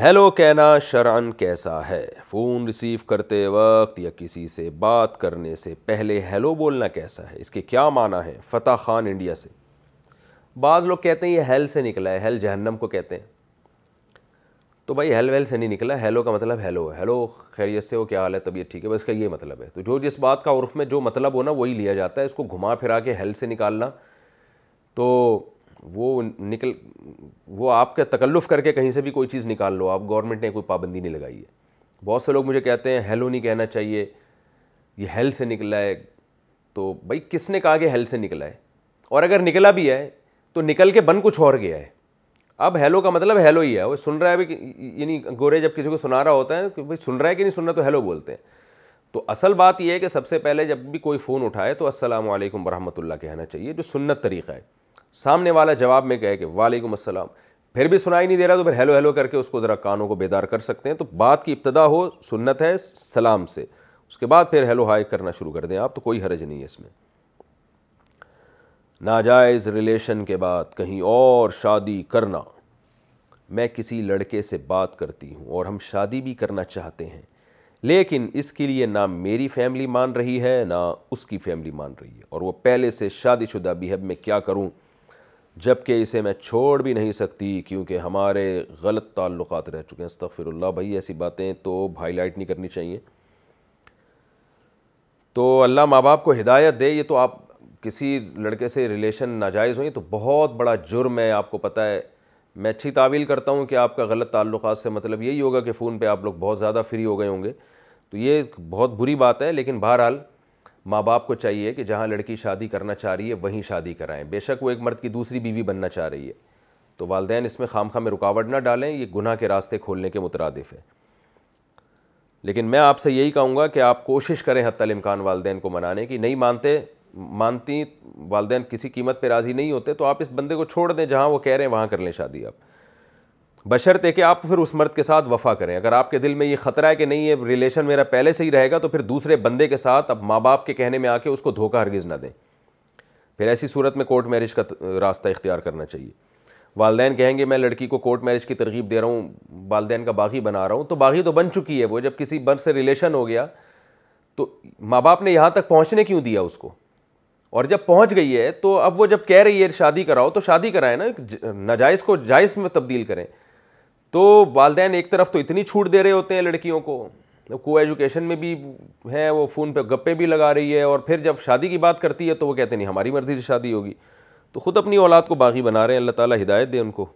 hello कहना शरअन कैसा है फ़ोन रिसीव करते वक्त या किसी से बात करने से पहले हेलो बोलना कैसा है इसके क्या माना है फ़तह खान इंडिया से बाज़ लोग कहते हैं ये हेल से निकला है हेल जहन्नम को कहते हैं तो भाई हेल वेल से नहीं निकला हेलो का मतलब हेलो है हेलो खैरियत से हो क्या हाल है तबीयत ठीक है बस का ये मतलब है तो जो जिस बात का उर्फ में जो मतलब हो ना वही लिया जाता है इसको घुमा फिरा के हेल से निकालना वो निकल वो आपका तकल्लुफ़ करके कहीं से भी कोई चीज़ निकाल लो आप गवर्नमेंट ने कोई पाबंदी नहीं लगाई है बहुत से लोग मुझे कहते हैं हेलो नहीं कहना चाहिए ये हेल से निकला है तो भाई किसने कहा कि हेल से निकला है और अगर निकला भी है तो निकल के बन कुछ और गया है अब हेलो का मतलब हेलो ही है वो सुन रहा है भी यानी गोरे जब किसी को सुना रहा होता है कि भाई सुन रहा है कि नहीं सुन रहा तो हेलो बोलते हैं तो असल बात यह है कि सबसे पहले जब भी कोई फ़ोन उठाए तो असलम वरहमल कहना चाहिए जो सुन्नत तरीका है सामने वाला जवाब में कहे कि वालेकुम असलम फिर भी सुनाई नहीं दे रहा तो फिर हेलो हेलो करके उसको ज़रा कानों को बेदार कर सकते हैं तो बात की इब्तदा हो सुन्नत है सलाम से उसके बाद फिर हेलो हाय करना शुरू कर दें आप तो कोई हरज नहीं है इसमें नाजायज़ रिलेशन के बाद कहीं और शादी करना मैं किसी लड़के से बात करती हूँ और हम शादी भी करना चाहते हैं लेकिन इसके लिए ना मेरी फैमिली मान रही है ना उसकी फैमिली मान रही है और वो पहले से शादीशुदा भी है मैं क्या करूँ जबकि इसे मैं छोड़ भी नहीं सकती क्योंकि हमारे गलत ताल्लुक रह चुके हैं अस्तफ़िर भाई ऐसी बातें तो भाई लाइट नहीं करनी चाहिए तो अल्लाह माँ बाप को हिदायत दे ये तो आप किसी लड़के से रिलेशन नाजायज़ हुई तो बहुत बड़ा जुर्म है आपको पता है मैं अच्छी तावील करता हूँ कि आपका गलत ताल्लुक से मतलब यही होगा कि फ़ोन पर आप लोग बहुत ज़्यादा फ्री हो गए होंगे तो ये बहुत बुरी बात है लेकिन बहरहाल माँ बाप को चाहिए कि जहाँ लड़की शादी करना चाह रही है वहीं शादी कराएं बेशक वो एक मर्द की दूसरी बीवी बनना चाह रही है तो वालदेन इसमें खाम में रुकावट ना डालें ये गुनाह के रास्ते खोलने के मुतरदफ़ है लेकिन मैं आपसे यही कहूँगा कि आप कोशिश करें हतमकान वालदेन को मनाने की नहीं मानते मानती वालदेन किसी कीमत पर राज़ी नहीं होते तो आप इस बंदे को छोड़ दें जहाँ वो कह रहे हैं वहाँ कर लें शादी आप बशर्ते कि आप फिर उस मर्द के साथ वफा करें अगर आपके दिल में ये ख़तरा है कि नहीं ये रिलेशन मेरा पहले से ही रहेगा तो फिर दूसरे बंदे के साथ अब माँ बाप के कहने में आके उसको धोखा हरगिज़ ना दें फिर ऐसी सूरत में कोर्ट मैरिज का रास्ता इख्तियार करना चाहिए वालदेन कहेंगे मैं लड़की को कोर्ट मैरिज की तरगीब दे रहा हूँ वालदेन का बागी बना रहा हूँ तो बागी तो बन चुकी है वो जब किसी बंद से रिलेशन हो गया तो माँ बाप ने यहाँ तक पहुँचने क्यों दिया उसको और जब पहुँच गई है तो अब वो जब कह रही है शादी कराओ तो शादी कराएं ना नाजायज़ को जायज़ में तब्दील करें तो वालदेन एक तरफ तो इतनी छूट दे रहे होते हैं लड़कियों को को एजुकेशन में भी है वो फ़ोन पे गप्पे भी लगा रही है और फिर जब शादी की बात करती है तो वो कहते नहीं हमारी मर्ज़ी से शादी होगी तो ख़ुद अपनी औलाद को बागी बना रहे हैं अल्लाह ताला हिदायत दे उनको